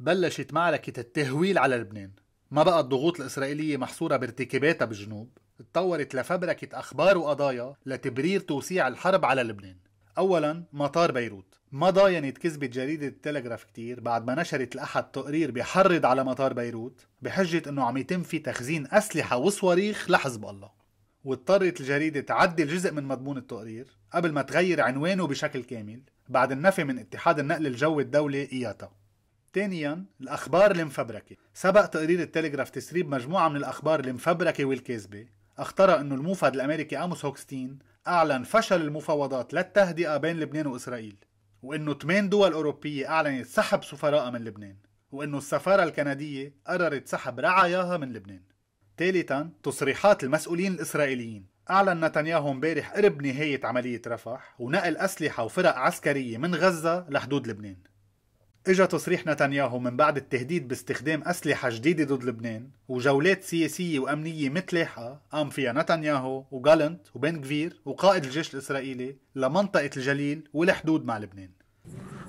بلشت معركة التهويل على لبنان ما بقى الضغوط الإسرائيلية محصورة بارتكاباتها بالجنوب اتطورت لفبركة أخبار وقضايا لتبرير توسيع الحرب على لبنان أولا مطار بيروت ما ضاينت كذبة جريدة التلغراف كتير بعد ما نشرت الأحد تقرير بحرض على مطار بيروت بحجة أنه عم يتم في تخزين أسلحة وصواريخ لحزب الله واضطرت الجريدة تعدل جزء من مضمون التقرير قبل ما تغير عنوانه بشكل كامل بعد النفي من اتحاد النقل الجوي الدولي إياتا ثانيا الأخبار المفبركة سبق تقرير التلغراف تسريب مجموعة من الأخبار المفبركة والكاذبة اخترى أنه الموفد الأمريكي أموس هوكستين أعلن فشل المفاوضات للتهدئة بين لبنان وإسرائيل وأنه ثمان دول أوروبية أعلنت سحب سفراء من لبنان وأنه السفارة الكندية قررت سحب رعاياها من لبنان ثالثا تصريحات المسؤولين الإسرائيليين أعلن نتنياهو امبارح قرب نهاية عملية رفح ونقل أسلحة وفرق عسكرية من غزة لحدود لبنان اجى تصريح نتنياهو من بعد التهديد باستخدام أسلحة جديدة ضد لبنان وجولات سياسية وأمنية متلاحة قام فيها نتنياهو وغالنت وبن كفير وقائد الجيش الإسرائيلي لمنطقة الجليل والحدود مع لبنان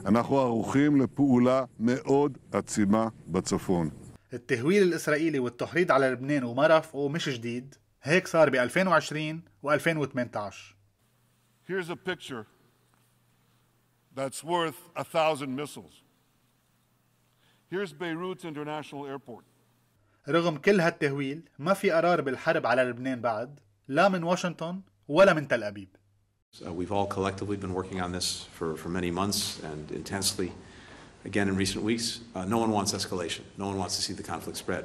אנחנו ערוכים לפעולה מאוד עצימה בצפון. التهويل الإسرائيلي والتحريض على لبنان وما رافقه مش جديد هيك صار ب 2020 و 2018 Here's a picture that's worth a thousand missiles. Here's Beirut International Airport. رغم كل هالتهويل ما في قرار بالحرب على لبنان بعد لا من واشنطن ولا من تل أبيب. So uh, we've all collectively been working on this for, for many months and intensely. Again, in recent weeks, uh, no one wants escalation. No one wants to see the conflict spread.